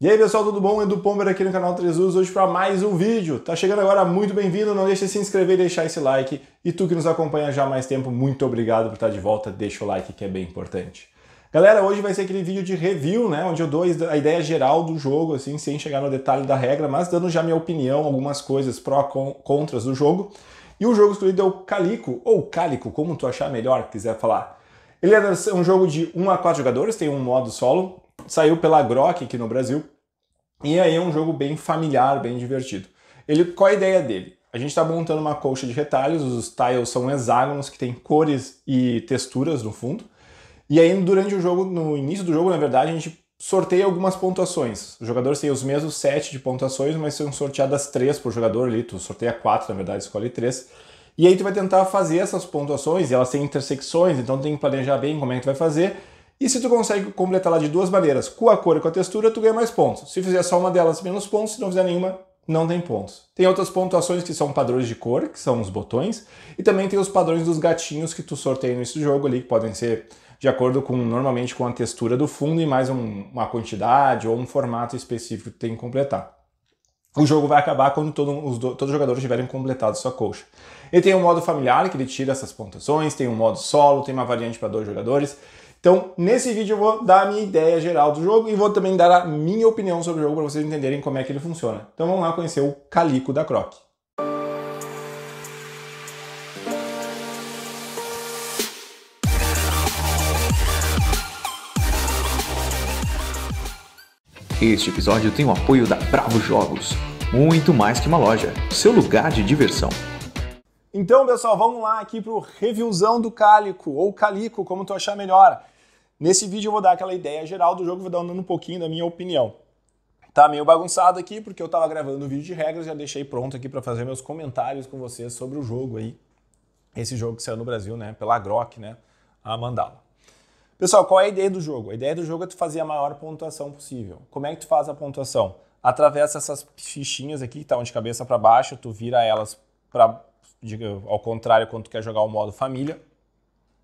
E aí pessoal, tudo bom? Edu Pomber aqui no canal 3 Us, hoje para mais um vídeo. Tá chegando agora, muito bem-vindo, não deixe de se inscrever e deixar esse like. E tu que nos acompanha já há mais tempo, muito obrigado por estar tá de volta, deixa o like que é bem importante. Galera, hoje vai ser aquele vídeo de review, né, onde eu dou a ideia geral do jogo, assim, sem chegar no detalhe da regra, mas dando já minha opinião, algumas coisas pró, contras do jogo. E o jogo escolhido é o Calico, ou Cálico, como tu achar melhor, quiser falar. Ele é, é um jogo de 1 a 4 jogadores, tem um modo solo, Saiu pela Grok aqui no Brasil. E aí é um jogo bem familiar, bem divertido. Ele, qual a ideia dele? A gente está montando uma colcha de retalhos, os tiles são hexágonos que têm cores e texturas no fundo. E aí, durante o jogo, no início do jogo, na verdade, a gente sorteia algumas pontuações. Os jogadores têm os mesmos sete de pontuações, mas são sorteadas três por jogador ali. Tu sorteia quatro, na verdade, escolhe três. E aí tu vai tentar fazer essas pontuações, e elas têm intersecções, então tem que planejar bem como é que tu vai fazer. E se tu consegue completar la de duas maneiras, com a cor e com a textura, tu ganha mais pontos. Se fizer só uma delas, menos pontos. Se não fizer nenhuma, não tem pontos. Tem outras pontuações que são padrões de cor, que são os botões, e também tem os padrões dos gatinhos que tu sorteia nesse jogo ali, que podem ser de acordo com normalmente com a textura do fundo e mais um, uma quantidade ou um formato específico que tem que completar. O jogo vai acabar quando todo, os do, todos os jogadores tiverem completado sua colcha. Ele tem um modo familiar que ele tira essas pontuações, tem um modo solo, tem uma variante para dois jogadores. Então, nesse vídeo eu vou dar a minha ideia geral do jogo e vou também dar a minha opinião sobre o jogo para vocês entenderem como é que ele funciona. Então vamos lá conhecer o Calico da Croc. Este episódio tem o apoio da Bravo Jogos, muito mais que uma loja, seu lugar de diversão. Então, pessoal, vamos lá aqui para o reviewzão do Calico ou Calico, como tu achar melhor. Nesse vídeo eu vou dar aquela ideia geral do jogo, vou dar um pouquinho da minha opinião. Tá meio bagunçado aqui, porque eu estava gravando o vídeo de regras, já deixei pronto aqui para fazer meus comentários com vocês sobre o jogo aí. Esse jogo que saiu no Brasil, né, pela Grok, né, a Mandala. Pessoal, qual é a ideia do jogo? A ideia do jogo é tu fazer a maior pontuação possível. Como é que tu faz a pontuação? Atravessa essas fichinhas aqui que estão de cabeça para baixo, tu vira elas para de, ao contrário quando tu quer jogar o modo família.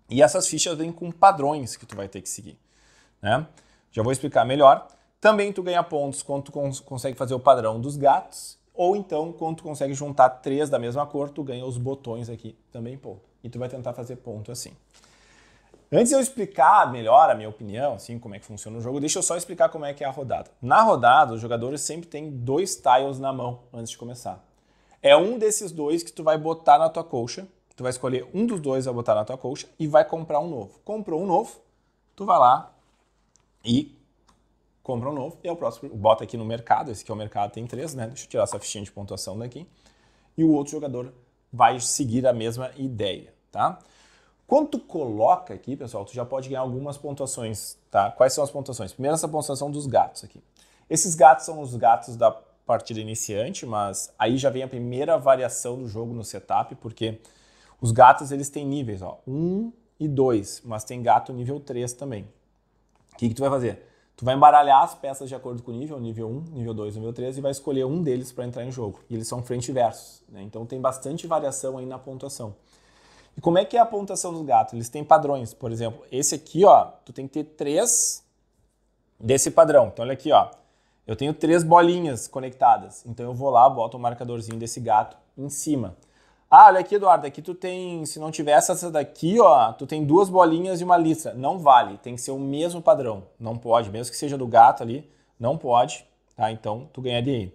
E essas fichas vêm com padrões que tu vai ter que seguir. Né? Já vou explicar melhor. Também tu ganha pontos quando tu cons consegue fazer o padrão dos gatos, ou então quando tu consegue juntar três da mesma cor, tu ganha os botões aqui também ponto. E tu vai tentar fazer ponto assim. Antes de eu explicar melhor a minha opinião, assim, como é que funciona o jogo, deixa eu só explicar como é que é a rodada. Na rodada, os jogadores sempre têm dois tiles na mão antes de começar. É um desses dois que tu vai botar na tua colcha. Tu vai escolher um dos dois a botar na tua colcha e vai comprar um novo. Comprou um novo, tu vai lá e compra um novo. E é o próximo, bota aqui no mercado. Esse aqui é o mercado, tem três, né? Deixa eu tirar essa fichinha de pontuação daqui. E o outro jogador vai seguir a mesma ideia, tá? Quando tu coloca aqui, pessoal, tu já pode ganhar algumas pontuações, tá? Quais são as pontuações? Primeiro, essa pontuação dos gatos aqui. Esses gatos são os gatos da partida iniciante, mas aí já vem a primeira variação do jogo no setup, porque os gatos eles têm níveis, ó, 1 um e 2, mas tem gato nível 3 também. O que, que tu vai fazer? Tu vai embaralhar as peças de acordo com o nível, nível 1, nível 2, nível 3, e vai escolher um deles para entrar em jogo. E eles são frente e versos, né? então tem bastante variação aí na pontuação. E como é que é a pontuação dos gatos? Eles têm padrões, por exemplo, esse aqui, ó, tu tem que ter três desse padrão. Então olha aqui, ó, eu tenho três bolinhas conectadas, então eu vou lá, boto o marcadorzinho desse gato em cima. Ah, olha aqui, Eduardo, aqui tu tem, se não tivesse essa daqui, ó, tu tem duas bolinhas e uma lista. Não vale, tem que ser o mesmo padrão. Não pode, mesmo que seja do gato ali, não pode, tá? Então tu ganha dinheiro.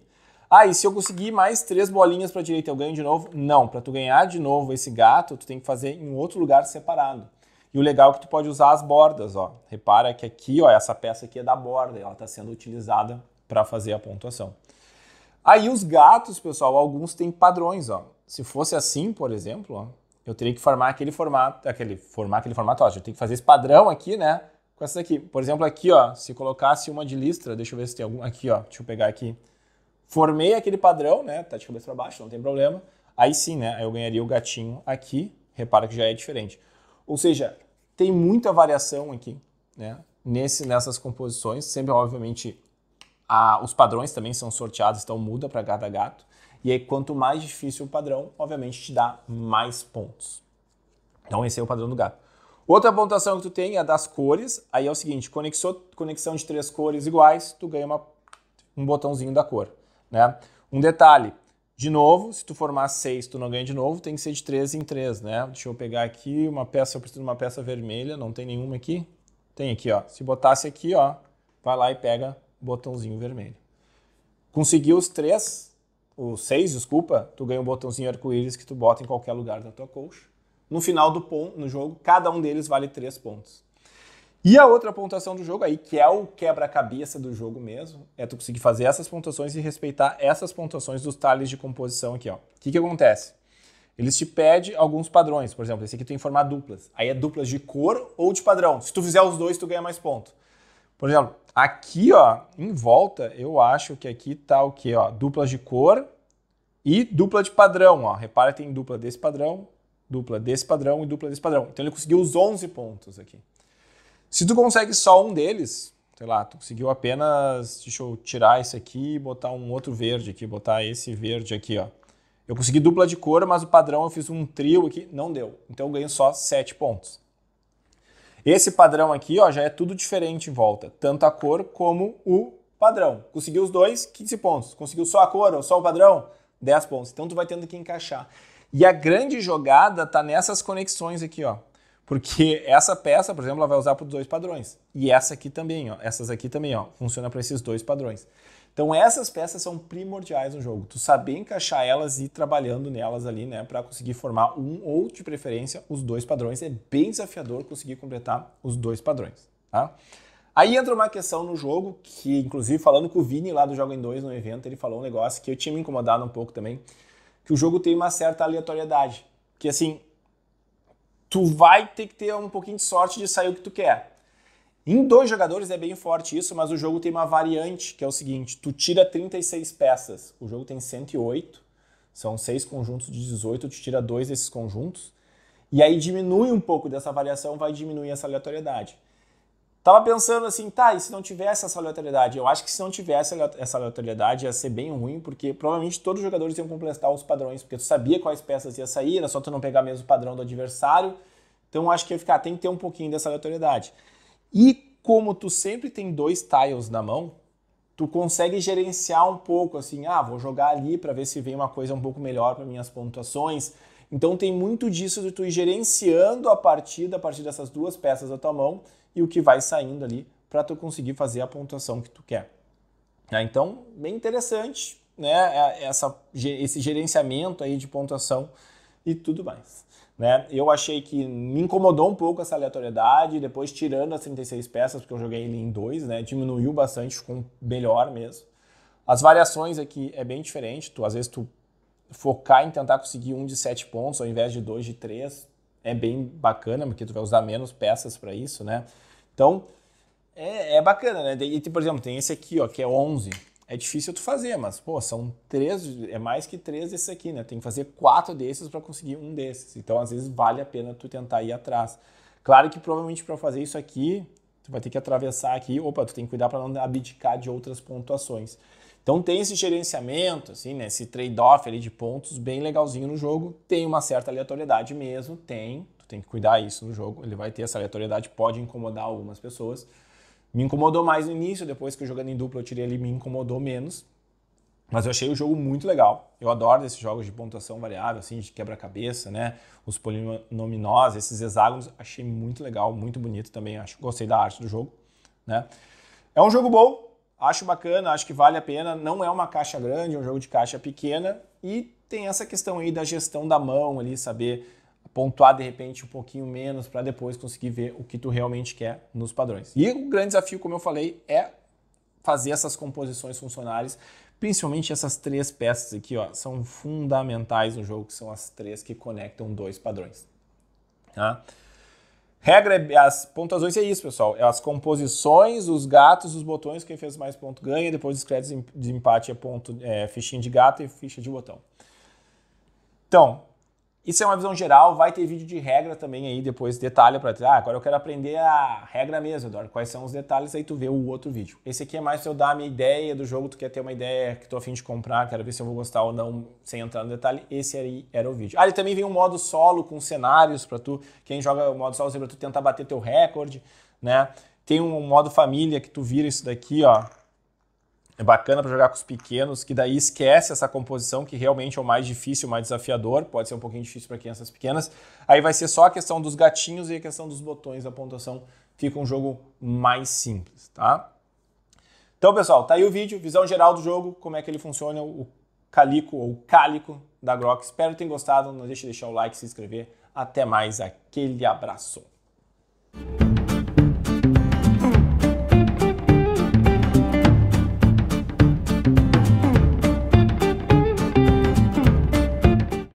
Ah, e se eu conseguir mais três bolinhas para a direita, eu ganho de novo? Não, para tu ganhar de novo esse gato, tu tem que fazer em outro lugar separado. E o legal é que tu pode usar as bordas, ó. Repara que aqui, ó, essa peça aqui é da borda, ela está sendo utilizada para fazer a pontuação. Aí os gatos, pessoal, alguns têm padrões, ó. Se fosse assim, por exemplo, ó, eu teria que formar aquele formato, aquele formar aquele formato, ó, eu tenho que fazer esse padrão aqui, né? Com essa daqui. Por exemplo, aqui, ó, se colocasse uma de listra, deixa eu ver se tem algum aqui, ó. Deixa eu pegar aqui. Formei aquele padrão, né? Tá de cabeça para baixo, não tem problema. Aí sim, né? Eu ganharia o gatinho aqui. Repara que já é diferente. Ou seja, tem muita variação aqui, né? Nesse, nessas composições, sempre, obviamente, a, os padrões também são sorteados, então muda para cada gato. E aí, quanto mais difícil o padrão, obviamente te dá mais pontos. Então, esse é o padrão do gato. Outra pontuação que tu tem é das cores. Aí é o seguinte: conexão, conexão de três cores iguais, tu ganha uma, um botãozinho da cor. Né? Um detalhe: de novo, se tu formar seis, tu não ganha de novo, tem que ser de três em três. Né? Deixa eu pegar aqui uma peça, eu preciso de uma peça vermelha, não tem nenhuma aqui. Tem aqui, ó. Se botasse aqui, ó, vai lá e pega botãozinho vermelho. Conseguiu os três, os seis, desculpa, tu ganha um botãozinho arco-íris que tu bota em qualquer lugar da tua colcha. No final do ponto, no jogo, cada um deles vale três pontos. E a outra pontuação do jogo aí, que é o quebra-cabeça do jogo mesmo, é tu conseguir fazer essas pontuações e respeitar essas pontuações dos talhes de composição aqui, ó. O que que acontece? Eles te pedem alguns padrões, por exemplo, esse aqui tu informar duplas. Aí é duplas de cor ou de padrão. Se tu fizer os dois, tu ganha mais ponto. Por exemplo, aqui, ó, em volta, eu acho que aqui tá o quê, ó? Duplas de cor e dupla de padrão, ó. Repara tem dupla desse padrão, dupla desse padrão e dupla desse padrão. Então ele conseguiu os 11 pontos aqui. Se tu consegue só um deles, sei lá, tu conseguiu apenas, deixa eu tirar esse aqui e botar um outro verde aqui, botar esse verde aqui, ó. Eu consegui dupla de cor, mas o padrão eu fiz um trio aqui, não deu. Então eu ganho só 7 pontos. Esse padrão aqui ó, já é tudo diferente em volta, tanto a cor como o padrão. Conseguiu os dois, 15 pontos. Conseguiu só a cor ou só o padrão, 10 pontos. Então tu vai tendo que encaixar. E a grande jogada tá nessas conexões aqui, ó. Porque essa peça, por exemplo, ela vai usar para os dois padrões. E essa aqui também, ó. Essas aqui também, ó. Funciona para esses dois padrões. Então essas peças são primordiais no jogo. Tu saber encaixar elas e ir trabalhando nelas ali, né, para conseguir formar um ou de preferência os dois padrões. É bem desafiador conseguir completar os dois padrões, tá? Aí entra uma questão no jogo que, inclusive, falando com o Vini lá do Jogo em 2 no evento, ele falou um negócio que eu tinha me incomodado um pouco também, que o jogo tem uma certa aleatoriedade, que assim, tu vai ter que ter um pouquinho de sorte de sair o que tu quer. Em dois jogadores é bem forte isso, mas o jogo tem uma variante que é o seguinte: tu tira 36 peças, o jogo tem 108, são seis conjuntos de 18, tu tira dois desses conjuntos, e aí diminui um pouco dessa variação, vai diminuir essa aleatoriedade. Tava pensando assim, tá, e se não tivesse essa aleatoriedade? Eu acho que se não tivesse essa aleatoriedade ia ser bem ruim, porque provavelmente todos os jogadores iam completar os padrões, porque tu sabia quais peças ia sair, era só tu não pegar mesmo o padrão do adversário. Então acho que ia ficar, tem que ter um pouquinho dessa aleatoriedade. E como tu sempre tem dois tiles na mão, tu consegue gerenciar um pouco assim, ah, vou jogar ali para ver se vem uma coisa um pouco melhor para minhas pontuações. Então tem muito disso de tu ir gerenciando a partida a partir dessas duas peças da tua mão e o que vai saindo ali para tu conseguir fazer a pontuação que tu quer. Ah, então, bem interessante, né, é, essa, esse gerenciamento aí de pontuação e tudo mais. Né? Eu achei que me incomodou um pouco essa aleatoriedade, depois tirando as 36 peças, porque eu joguei ele em dois, né? Diminuiu bastante, ficou melhor mesmo. As variações aqui é bem diferente, tu, às vezes tu focar em tentar conseguir um de 7 pontos ao invés de dois de 3 é bem bacana, porque tu vai usar menos peças para isso, né? Então, é, é, bacana, né? E, por exemplo, tem esse aqui, ó, que é 11, é difícil tu fazer, mas, pô, são três, é mais que três desses aqui, né? Tem que fazer quatro desses para conseguir um desses. Então, às vezes, vale a pena tu tentar ir atrás. Claro que provavelmente para fazer isso aqui, tu vai ter que atravessar aqui, opa, tu tem que cuidar para não abdicar de outras pontuações. Então tem esse gerenciamento, assim, né, esse trade-off ali de pontos bem legalzinho no jogo. Tem uma certa aleatoriedade mesmo, tem. Tu tem que cuidar isso no jogo. Ele vai ter essa aleatoriedade, pode incomodar algumas pessoas. Me incomodou mais no início, depois que eu jogando em dupla eu tirei ali, me incomodou menos. Mas eu achei o jogo muito legal. Eu adoro esses jogos de pontuação variável, assim, de quebra-cabeça, né? Os polinominos, esses hexágonos, achei muito legal, muito bonito também. Acho, gostei da arte do jogo, né? É um jogo bom, acho bacana, acho que vale a pena. Não é uma caixa grande, é um jogo de caixa pequena e tem essa questão aí da gestão da mão ali, saber pontuar de repente um pouquinho menos para depois conseguir ver o que tu realmente quer nos padrões. E o grande desafio, como eu falei, é fazer essas composições funcionais, principalmente essas três peças aqui, ó, são fundamentais no jogo, que são as três que conectam dois padrões. Tá? Regra, as pontuações é isso, pessoal. É as composições, os gatos, os botões, quem fez mais ponto ganha, depois os créditos de empate é, ponto, é fichinha de gato e ficha de botão. Então, isso é uma visão geral, vai ter vídeo de regra também aí, depois detalha para ah, agora eu quero aprender a regra mesmo, Eduardo, quais são os detalhes, aí tu vê o outro vídeo. Esse aqui é mais pra eu dar a minha ideia do jogo, tu quer ter uma ideia que tô afim de comprar, quero ver se eu vou gostar ou não, sem entrar no detalhe, esse aí era o vídeo. Ah, ele também vem um modo solo com cenários para tu, quem joga o modo solo, pra tu tentar bater teu recorde, né? Tem um modo família que tu vira isso daqui, ó, é bacana para jogar com os pequenos, que daí esquece essa composição que realmente é o mais difícil, o mais desafiador, pode ser um pouquinho difícil para crianças pequenas. Aí vai ser só a questão dos gatinhos e a questão dos botões da pontuação, fica um jogo mais simples, tá? Então, pessoal, tá aí o vídeo, visão geral do jogo, como é que ele funciona, o calico ou cálico da Grok. Espero que tenham gostado, não deixe de deixar o like, se inscrever. Até mais, aquele abraço.